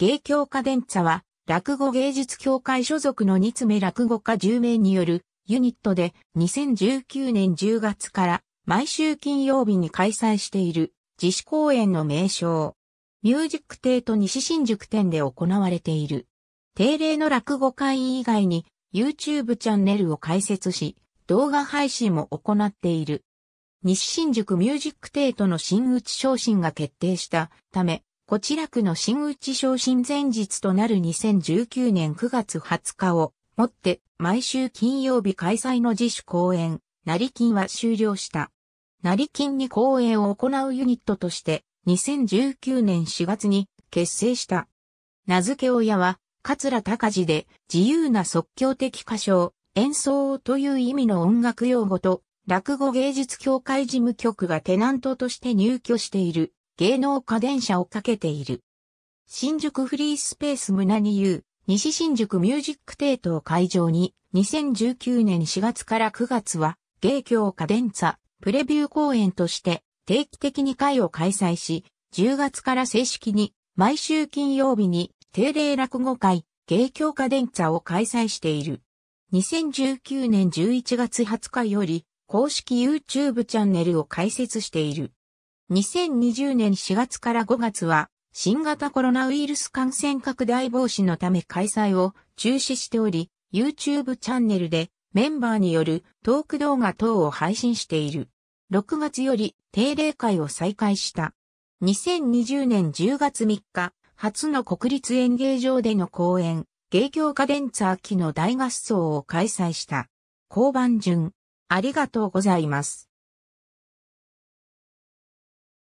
芸協家電茶は、落語芸術協会所属の二つ目落語家10名によるユニットで2019年10月から毎週金曜日に開催している自主公演の名称。ミュージックテート西新宿店で行われている。定例の落語会以外に YouTube チャンネルを開設し、動画配信も行っている。西新宿ミュージックテートの新内昇進が決定したため、こちら区の新内昇進前日となる2019年9月20日をもって毎週金曜日開催の自主公演、成金は終了した。成金に公演を行うユニットとして2019年4月に結成した。名付け親は桂隆寺で自由な即興的歌唱、演奏という意味の音楽用語と落語芸術協会事務局がテナントとして入居している芸能家電車をかけている。新宿フリースペース村に言う、西新宿ミュージックテートを会場に、2019年4月から9月は、芸協家電座プレビュー公演として定期的に会を開催し、10月から正式に毎週金曜日に定例落語会芸協家電座を開催している。2019年11月20日より公式 YouTube チャンネルを開設している。2020年4月から5月は、新型コロナウイルス感染拡大防止のため開催を中止しており、YouTube チャンネルでメンバーによるトーク動画等を配信している。6月より定例会を再開した。2020年10月3日、初の国立演芸場での公演、芸業カデンツァ秋の大合奏を開催した。交番順、ありがとうございます。